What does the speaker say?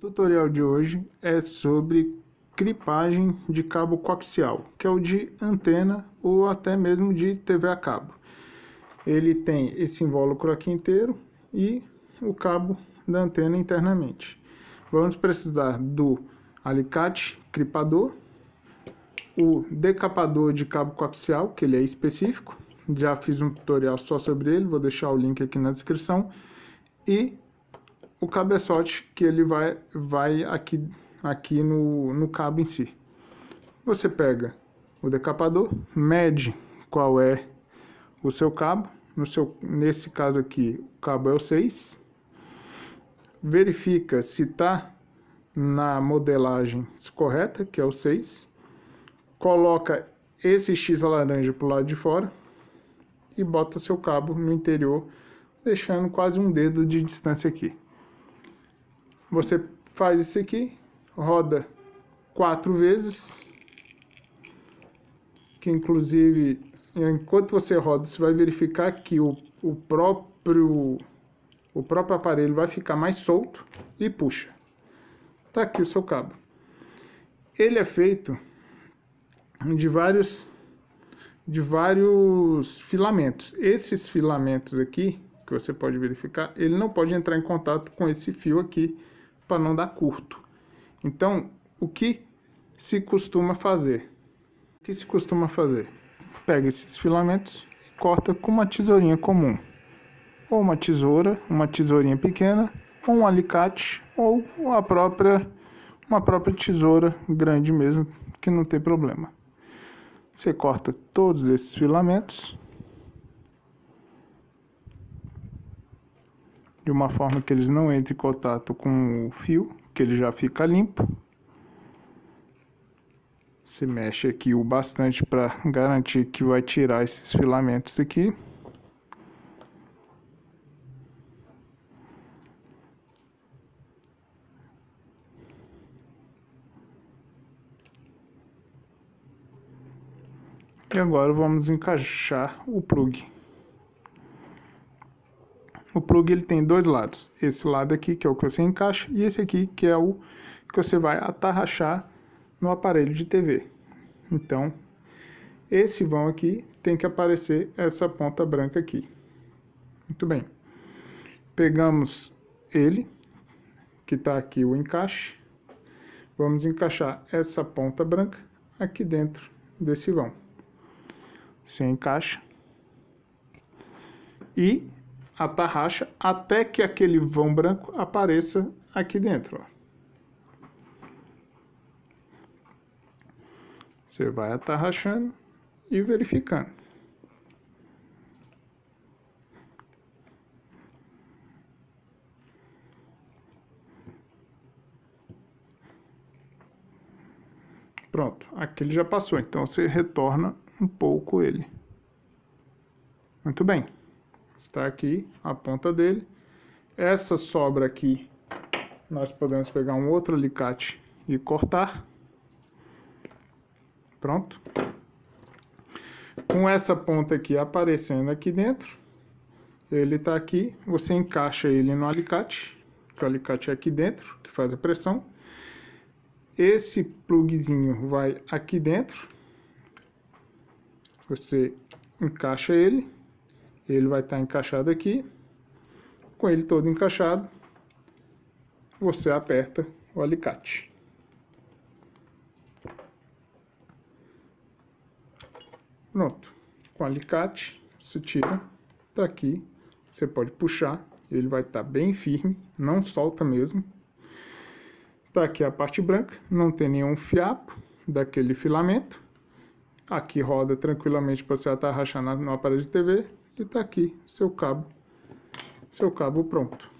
O tutorial de hoje é sobre clipagem de cabo coaxial, que é o de antena ou até mesmo de TV a cabo. Ele tem esse invólucro aqui inteiro e o cabo da antena internamente. Vamos precisar do alicate clipador, o decapador de cabo coaxial, que ele é específico, já fiz um tutorial só sobre ele, vou deixar o link aqui na descrição, e o cabeçote que ele vai, vai aqui, aqui no, no cabo em si. Você pega o decapador, mede qual é o seu cabo, no seu, nesse caso aqui o cabo é o 6, verifica se está na modelagem correta, que é o 6, coloca esse X laranja para o lado de fora e bota seu cabo no interior, deixando quase um dedo de distância aqui. Você faz isso aqui, roda quatro vezes, que inclusive, enquanto você roda, você vai verificar que o, o, próprio, o próprio aparelho vai ficar mais solto e puxa. Tá aqui o seu cabo. Ele é feito de vários de vários filamentos. Esses filamentos aqui, que você pode verificar, ele não pode entrar em contato com esse fio aqui para não dar curto. Então, o que se costuma fazer? O que se costuma fazer? Pega esses filamentos e corta com uma tesourinha comum, ou uma tesoura, uma tesourinha pequena, ou um alicate, ou a própria uma própria tesoura grande mesmo, que não tem problema. Você corta todos esses filamentos de uma forma que eles não entrem em contato com o fio, que ele já fica limpo. Se mexe aqui o bastante para garantir que vai tirar esses filamentos aqui. E agora vamos encaixar o plug. O plug ele tem dois lados, esse lado aqui que é o que você encaixa e esse aqui que é o que você vai atarrachar no aparelho de TV. Então, esse vão aqui tem que aparecer essa ponta branca aqui. Muito bem. Pegamos ele, que está aqui o encaixe. Vamos encaixar essa ponta branca aqui dentro desse vão. Você encaixa. E a tarraxa até que aquele vão branco apareça aqui dentro. Ó. Você vai atarrachando e verificando. Pronto, aqui ele já passou, então você retorna um pouco ele. Muito bem está aqui a ponta dele. Essa sobra aqui, nós podemos pegar um outro alicate e cortar. Pronto. Com essa ponta aqui aparecendo aqui dentro, ele está aqui, você encaixa ele no alicate, o alicate é aqui dentro, que faz a pressão. Esse plugzinho vai aqui dentro, você encaixa ele ele vai estar tá encaixado aqui. Com ele todo encaixado, você aperta o alicate. Pronto. Com o alicate, você tira daqui, você pode puxar, ele vai estar tá bem firme, não solta mesmo. Tá aqui a parte branca, não tem nenhum fiapo daquele filamento. Aqui roda tranquilamente para você estar rachando na, na parede de TV e está aqui seu cabo, seu cabo pronto.